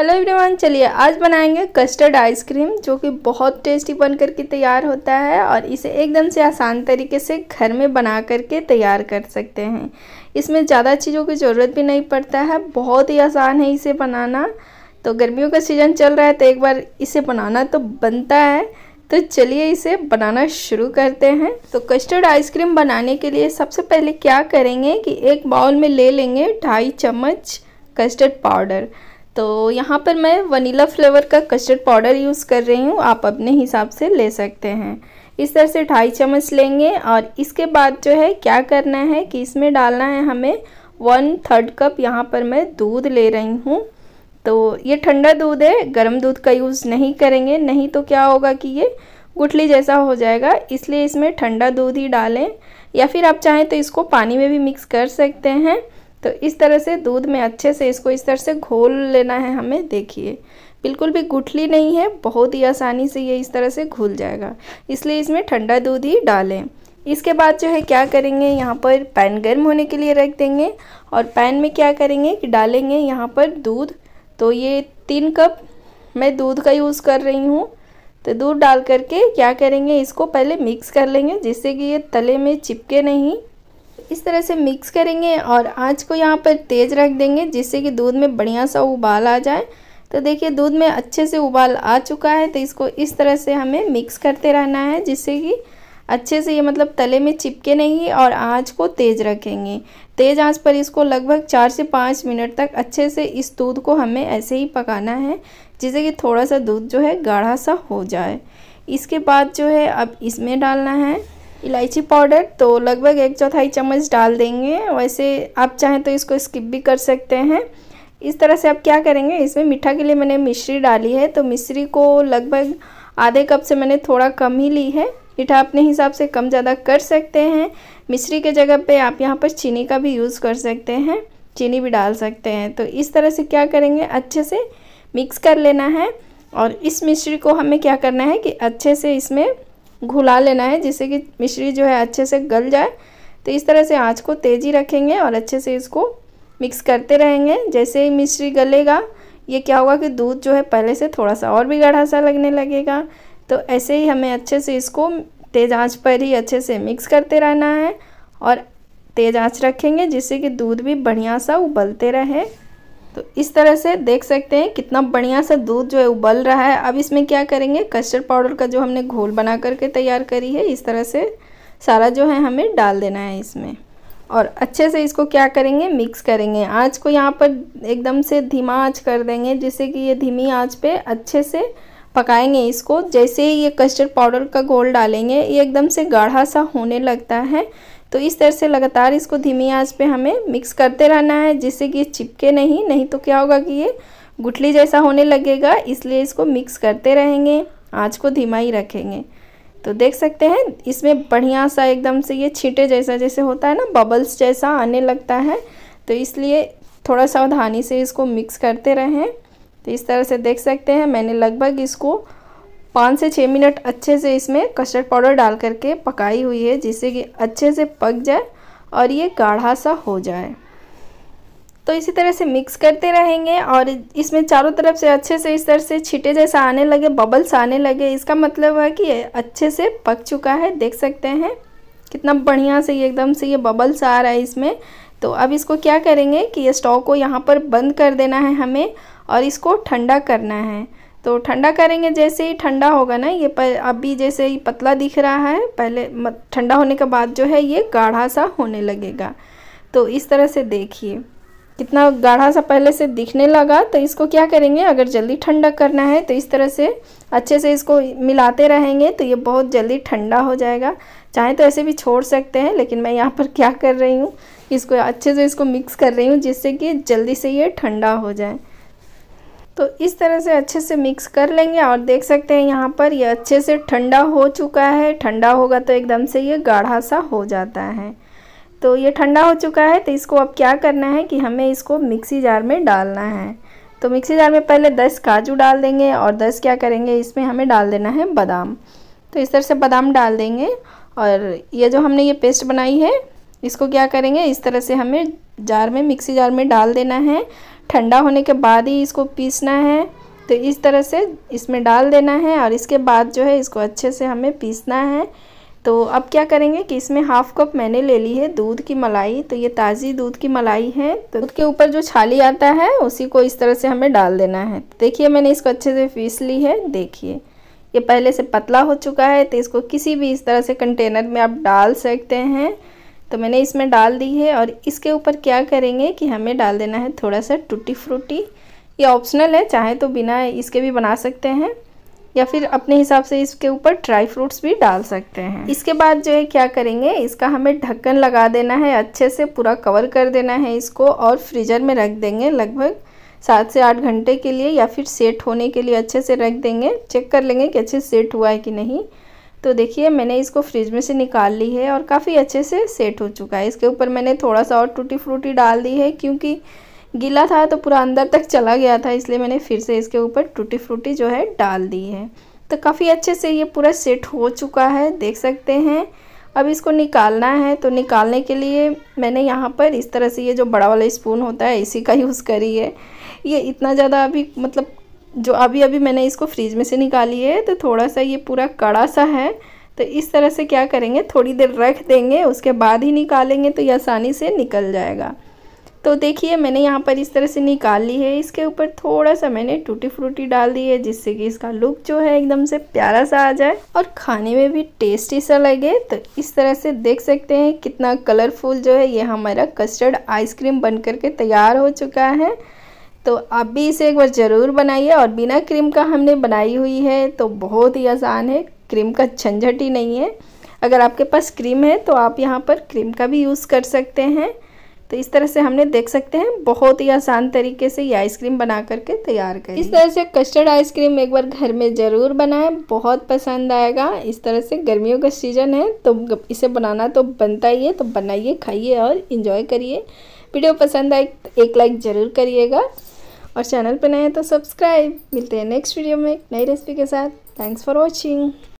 hello everyone चलिए आज बनाएंगे कस्टर्ड आइसक्रीम जो कि बहुत टेस्टी बन करके तैयार होता है और इसे एकदम से आसान तरीके से घर में बना करके तैयार कर सकते हैं इसमें ज़्यादा चीज़ों की ज़रूरत भी नहीं पड़ता है बहुत ही आसान है इसे बनाना तो गर्मियों का सीज़न चल रहा है तो एक बार इसे बनाना तो बनता है तो चलिए इसे बनाना शुरू करते हैं तो कस्टर्ड आइसक्रीम बनाने के लिए सबसे पहले क्या करेंगे कि एक बाउल में ले लेंगे ढाई चम्मच कस्टर्ड पाउडर तो यहाँ पर मैं वनीला फ्लेवर का कस्टर्ड पाउडर यूज़ कर रही हूँ आप अपने हिसाब से ले सकते हैं इस तरह से ढाई चम्मच लेंगे और इसके बाद जो है क्या करना है कि इसमें डालना है हमें वन थर्ड कप यहाँ पर मैं दूध ले रही हूँ तो ये ठंडा दूध है गर्म दूध का यूज़ नहीं करेंगे नहीं तो क्या होगा कि ये गुठली जैसा हो जाएगा इसलिए इसमें ठंडा दूध ही डालें या फिर आप चाहें तो इसको पानी में भी मिक्स कर सकते हैं तो इस तरह से दूध में अच्छे से इसको इस तरह से घोल लेना है हमें देखिए बिल्कुल भी गुठली नहीं है बहुत ही आसानी से ये इस तरह से घुल जाएगा इसलिए इसमें ठंडा दूध ही डालें इसके बाद जो है क्या करेंगे यहाँ पर पैन गर्म होने के लिए रख देंगे और पैन में क्या करेंगे कि डालेंगे यहाँ पर दूध तो ये तीन कप मैं दूध का यूज़ कर रही हूँ तो दूध डाल करके क्या करेंगे इसको पहले मिक्स कर लेंगे जिससे कि ये तले में चिपके नहीं इस तरह से मिक्स करेंगे और आँच को यहाँ पर तेज़ रख देंगे जिससे कि दूध में बढ़िया सा उबाल आ जाए तो देखिए दूध में अच्छे से उबाल आ चुका है तो इसको इस तरह से हमें मिक्स करते रहना है जिससे कि अच्छे से ये मतलब तले में चिपके नहीं और आँच को तेज़ रखेंगे तेज़ आँच पर इसको लगभग चार से पाँच मिनट तक अच्छे से इस दूध को हमें ऐसे ही पकाना है जिससे कि थोड़ा सा दूध जो है गाढ़ा सा हो जाए इसके बाद जो है अब इसमें डालना है इलायची पाउडर तो लगभग एक चौथाई चम्मच डाल देंगे वैसे आप चाहें तो इसको स्किप भी कर सकते हैं इस तरह से आप क्या करेंगे इसमें मीठा के लिए मैंने मिश्री डाली है तो मिश्री को लगभग आधे कप से मैंने थोड़ा कम ही ली है मीठा अपने हिसाब से कम ज़्यादा कर सकते हैं मिश्री के जगह पे आप यहाँ पर चीनी का भी यूज़ कर सकते हैं चीनी भी डाल सकते हैं तो इस तरह से क्या करेंगे अच्छे से मिक्स कर लेना है और इस मिश्री को हमें क्या करना है कि अच्छे से इसमें घुला लेना है जिससे कि मिश्री जो है अच्छे से गल जाए तो इस तरह से आँच को तेज़ी रखेंगे और अच्छे से इसको मिक्स करते रहेंगे जैसे ही मिश्री गलेगा ये क्या होगा कि दूध जो है पहले से थोड़ा सा और भी गढ़ा सा लगने लगेगा तो ऐसे ही हमें अच्छे से इसको तेज़ आँच पर ही अच्छे से मिक्स करते रहना है और तेज़ आँच रखेंगे जिससे कि दूध भी बढ़िया सा उबलते रहे तो इस तरह से देख सकते हैं कितना बढ़िया सा दूध जो है उबल रहा है अब इसमें क्या करेंगे कस्टर्ड पाउडर का जो हमने घोल बना करके तैयार करी है इस तरह से सारा जो है हमें डाल देना है इसमें और अच्छे से इसको क्या करेंगे मिक्स करेंगे आँच को यहाँ पर एकदम से धीमा आँच कर देंगे जिससे कि ये धीमी आँच पर अच्छे से पकाएंगे इसको जैसे ही ये कस्टर्ड पाउडर का घोल डालेंगे ये एकदम से गाढ़ा सा होने लगता है तो इस तरह से लगातार इसको धीमी आंच पे हमें मिक्स करते रहना है जिससे कि चिपके नहीं नहीं तो क्या होगा कि ये गुठली जैसा होने लगेगा इसलिए इसको मिक्स करते रहेंगे आँच को धीमा ही रखेंगे तो देख सकते हैं इसमें बढ़िया सा एकदम से ये छींटे जैसा जैसे होता है ना बबल्स जैसा आने लगता है तो इसलिए थोड़ा सावधानी से इसको मिक्स करते रहें तो इस तरह से देख सकते हैं मैंने लगभग इसको पाँच से छः मिनट अच्छे से इसमें कस्टर्ड पाउडर डाल करके पकाई हुई है जिससे कि अच्छे से पक जाए और ये गाढ़ा सा हो जाए तो इसी तरह से मिक्स करते रहेंगे और इसमें चारों तरफ से अच्छे से इस तरह से छीटे जैसा आने लगे बबल्स आने लगे इसका मतलब है कि ये अच्छे से पक चुका है देख सकते हैं कितना बढ़िया से ये एकदम से ये बबल्स आ रहा है इसमें तो अब इसको क्या करेंगे कि ये स्टोव को यहाँ पर बंद कर देना है हमें और इसको ठंडा करना है तो ठंडा करेंगे जैसे ही ठंडा होगा ना ये अभी जैसे ही पतला दिख रहा है पहले ठंडा होने के बाद जो है ये गाढ़ा सा होने लगेगा तो इस तरह से देखिए कितना गाढ़ा सा पहले से दिखने लगा तो इसको क्या करेंगे अगर जल्दी ठंडा करना है तो इस तरह से अच्छे से इसको मिलाते रहेंगे तो ये बहुत जल्दी ठंडा हो जाएगा चाहे तो ऐसे भी छोड़ सकते हैं लेकिन मैं यहाँ पर क्या कर रही हूँ इसको अच्छे से इसको मिक्स कर रही हूँ जिससे कि जल्दी से ये ठंडा हो जाए तो इस तरह से अच्छे से मिक्स कर लेंगे और देख सकते हैं यहाँ पर ये अच्छे से ठंडा हो चुका है ठंडा होगा तो एकदम से ये गाढ़ा सा हो जाता है तो ये ठंडा हो चुका है तो इसको अब क्या करना है कि हमें इसको मिक्सी जार में डालना है तो मिक्सी जार में पहले 10 काजू डाल देंगे और 10 क्या करेंगे इसमें हमें डाल देना है बादाम तो इस तरह से बादाम डाल देंगे और ये जो हमने ये पेस्ट बनाई है इसको क्या करेंगे इस तरह से हमें जार में मिक्सी जार में डाल देना है ठंडा होने के बाद ही इसको पीसना है तो इस तरह से इसमें डाल देना है और इसके बाद जो है इसको अच्छे से हमें पीसना है तो अब क्या करेंगे कि इसमें हाफ कप मैंने ले ली है दूध की मलाई तो ये ताज़ी दूध की मलाई है तो दूध के ऊपर जो छाली आता है उसी को इस तरह से हमें डाल देना है देखिए मैंने इसको अच्छे से पीस ली है देखिए ये पहले से पतला हो चुका है तो इसको किसी भी इस तरह से कंटेनर में आप डाल सकते हैं तो मैंने इसमें डाल दी है और इसके ऊपर क्या करेंगे कि हमें डाल देना है थोड़ा सा टूटी फ्रूटी ये ऑप्शनल है चाहे तो बिना इसके भी बना सकते हैं या फिर अपने हिसाब से इसके ऊपर ड्राई फ्रूट्स भी डाल सकते हैं इसके बाद जो है क्या करेंगे इसका हमें ढक्कन लगा देना है अच्छे से पूरा कवर कर देना है इसको और फ्रीजर में रख देंगे लगभग सात से आठ घंटे के लिए या फिर सेट होने के लिए अच्छे से रख देंगे चेक कर लेंगे कि अच्छे सेट हुआ है कि नहीं तो देखिए मैंने इसको फ्रिज में से निकाल ली है और काफ़ी अच्छे से सेट हो चुका है इसके ऊपर मैंने थोड़ा सा और टूटी फ्रूटी डाल दी है क्योंकि गीला था तो पूरा अंदर तक चला गया था इसलिए मैंने फिर से इसके ऊपर टूटी फ्रूटी जो है डाल दी है तो काफ़ी अच्छे से ये पूरा सेट हो चुका है देख सकते हैं अब इसको निकालना है तो निकालने के लिए मैंने यहाँ पर इस तरह से ये जो बड़ा वाला स्पून होता है इसी का यूज़ करी है ये इतना ज़्यादा अभी मतलब जो अभी अभी मैंने इसको फ्रिज में से निकाली है तो थोड़ा सा ये पूरा कड़ा सा है तो इस तरह से क्या करेंगे थोड़ी देर रख देंगे उसके बाद ही निकालेंगे तो ये आसानी से निकल जाएगा तो देखिए मैंने यहाँ पर इस तरह से निकाल ली है इसके ऊपर थोड़ा सा मैंने टूटी फ्रूटी डाल दी है जिससे कि इसका लुक जो है एकदम से प्यारा सा आ जाए और खाने में भी टेस्टी सा लगे तो इस तरह से देख सकते हैं कितना कलरफुल जो है ये हमारा कस्टर्ड आइसक्रीम बन करके तैयार हो चुका है तो आप भी इसे एक बार ज़रूर बनाइए और बिना क्रीम का हमने बनाई हुई है तो बहुत ही आसान है क्रीम का झंझट ही नहीं है अगर आपके पास क्रीम है तो आप यहाँ पर क्रीम का भी यूज़ कर सकते हैं तो इस तरह से हमने देख सकते हैं बहुत ही आसान तरीके से ये आइसक्रीम बना करके तैयार करें इस तरह से कस्टर्ड आइसक्रीम एक बार घर में ज़रूर बनाएं बहुत पसंद आएगा इस तरह से गर्मियों का सीज़न है तो इसे बनाना तो बनता ही है तो बनाइए खाइए और इन्जॉय करिए वीडियो पसंद आए एक लाइक ज़रूर करिएगा और चैनल पर नए हैं तो सब्सक्राइब मिलते हैं नेक्स्ट वीडियो में नई रेसिपी के साथ थैंक्स फॉर वॉचिंग